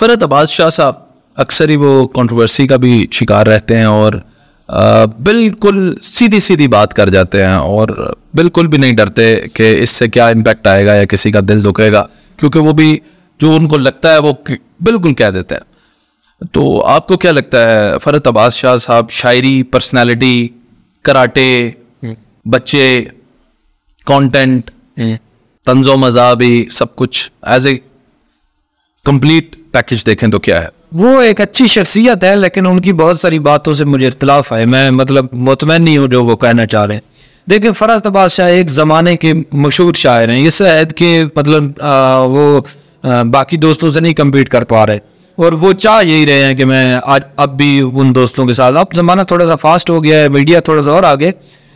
फ़रत आबाद शाह साहब अक्सर ही वो कंट्रोवर्सी का भी शिकार रहते हैं और बिल्कुल सीधी सीधी बात कर जाते हैं और बिल्कुल भी नहीं डरते कि इससे क्या इम्पेक्ट आएगा या किसी का दिल दुखेगा क्योंकि वो भी जो उनको लगता है वो बिल्कुल कह देते हैं तो आपको क्या लगता है फ़रत अब्बास शाह साहब शायरी पर्सनैलिटी कराटे हम्म। बच्चे कंटेंट हम्म। तंजो मजाबी सब कुछ एज ए कंप्लीट पैकेज देखें तो क्या है वो एक अच्छी शख्सियत है लेकिन उनकी बहुत सारी बातों से मुझे इतलाफ है मैं मतलब मुतमैन नहीं हूँ जो वो कहना चाह रहे हैं देखिए फ़राज तबाद शाह एक ज़माने के मशहूर शायर हैं इस ऐद के मतलब आ, वो आ, बाकी दोस्तों से नहीं कम्पीट कर पा रहे और वो चाह यही रहे हैं कि मैं आज अब भी उन दोस्तों के साथ अब ज़माना थोड़ा सा फास्ट हो गया है मीडिया थोड़ा सा और आगे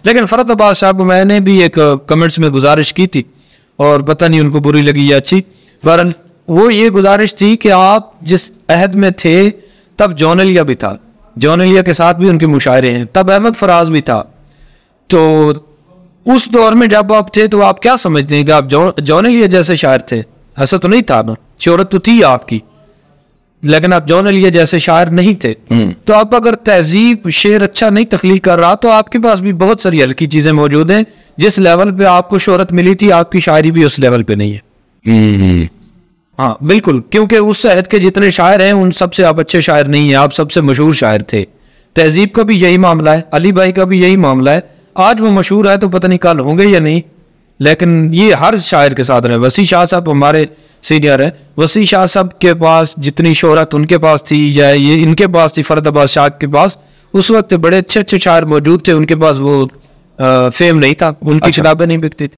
लेकिन फ़रत अब्बास साहब को मैंने भी एक कमेंट्स में गुजारिश की थी और पता नहीं उनको बुरी लगी या अच्छी वरन वो ये गुजारिश थी कि आप जिस अहद में थे तब जौनलिया भी था जौनलिया के साथ भी उनके मुशायरे हैं तब अहमद फराज भी था तो उस दौर में जब आप थे तो आप क्या समझते हैं कि आप जौनलिया जैसे शायर थे ऐसा तो नहीं था ना शहरत तो थी आपकी लेकिन आप जौनलिया जैसे शायर नहीं थे हम्म। तो आप अगर तहजीब शेर अच्छा नहीं तख्लीक कर रहा तो आपके पास भी बहुत सारी हल्की चीज़ें मौजूद हैं जिस लेवल पे आपको शहरत मिली थी आपकी शायरी भी उस लेवल पे नहीं है हम्म, हम्म। हाँ बिल्कुल क्योंकि उस शहद के जितने शायर हैं उन सबसे आप अच्छे शायर नहीं हैं आप सबसे मशहूर शायर थे तहजीब का भी यही मामला है अली भाई का भी यही मामला है आज वो मशहूर है तो पता नहीं कल होंगे या नहीं लेकिन ये हर शायर के साथ रहे वसी शाह साहब हमारे सीनियर हैं वसी शाह साहब के पास जितनी शहरत उनके पास थी या ये इनके पास थी फरद अब्बास शाह के पास उस वक्त बड़े अच्छे अच्छे शायर मौजूद थे उनके पास वो आ, फेम नहीं था उनकी अच्छा। किताबें नहीं बिकती थी